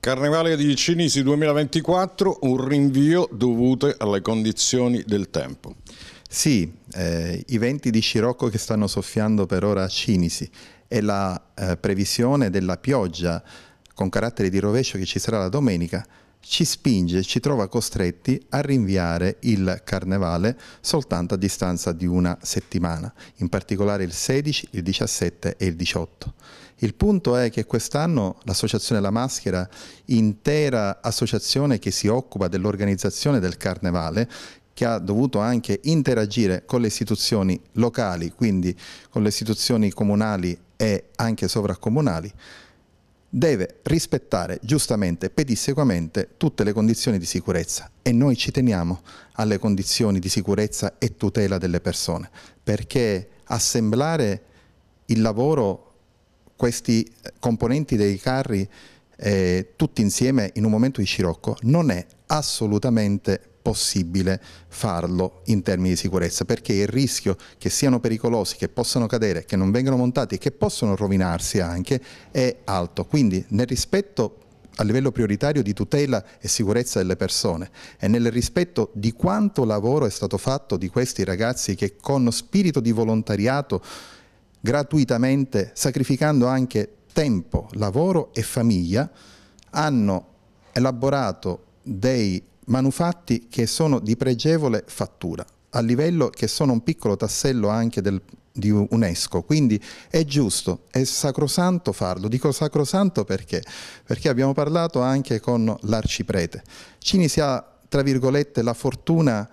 Carnevale di Cinisi 2024, un rinvio dovuto alle condizioni del tempo. Sì, eh, i venti di Scirocco che stanno soffiando per ora a Cinisi e la eh, previsione della pioggia con carattere di rovescio che ci sarà la domenica ci spinge, ci trova costretti a rinviare il carnevale soltanto a distanza di una settimana, in particolare il 16, il 17 e il 18. Il punto è che quest'anno l'associazione La Maschera, intera associazione che si occupa dell'organizzazione del carnevale, che ha dovuto anche interagire con le istituzioni locali, quindi con le istituzioni comunali e anche sovraccomunali, deve rispettare giustamente, pedissequamente tutte le condizioni di sicurezza e noi ci teniamo alle condizioni di sicurezza e tutela delle persone, perché assemblare il lavoro, questi eh, componenti dei carri eh, tutti insieme in un momento di scirocco non è assolutamente possibile farlo in termini di sicurezza, perché il rischio che siano pericolosi, che possano cadere, che non vengano montati e che possono rovinarsi anche è alto. Quindi nel rispetto a livello prioritario di tutela e sicurezza delle persone e nel rispetto di quanto lavoro è stato fatto di questi ragazzi che con spirito di volontariato gratuitamente, sacrificando anche tempo, lavoro e famiglia, hanno elaborato dei manufatti che sono di pregevole fattura, a livello che sono un piccolo tassello anche del, di UNESCO, quindi è giusto, è sacrosanto farlo. Dico sacrosanto perché? Perché abbiamo parlato anche con l'arciprete. Cini si ha, tra virgolette, la fortuna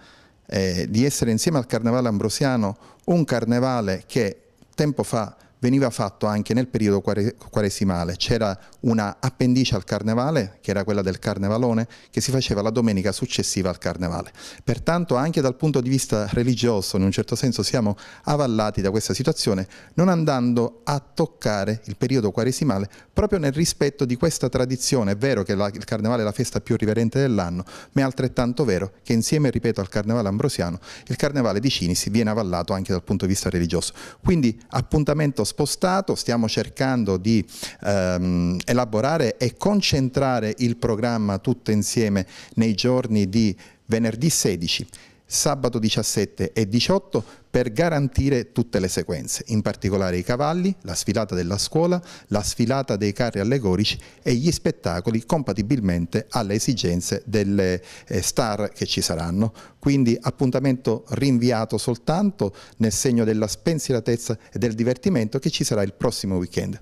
eh, di essere insieme al Carnevale Ambrosiano, un carnevale che tempo fa veniva fatto anche nel periodo quaresimale. C'era una appendice al carnevale, che era quella del carnevalone, che si faceva la domenica successiva al carnevale. Pertanto anche dal punto di vista religioso, in un certo senso, siamo avallati da questa situazione, non andando a toccare il periodo quaresimale proprio nel rispetto di questa tradizione. È vero che la, il carnevale è la festa più riverente dell'anno, ma è altrettanto vero che insieme, ripeto, al carnevale ambrosiano, il carnevale di Cini si viene avallato anche dal punto di vista religioso. Quindi appuntamento spostato, stiamo cercando di ehm, elaborare e concentrare il programma tutto insieme nei giorni di venerdì 16, sabato 17 e 18 per garantire tutte le sequenze, in particolare i cavalli, la sfilata della scuola, la sfilata dei carri allegorici e gli spettacoli compatibilmente alle esigenze delle eh, star che ci saranno. Quindi appuntamento rinviato soltanto nel segno della spensieratezza e del divertimento che ci sarà il prossimo weekend.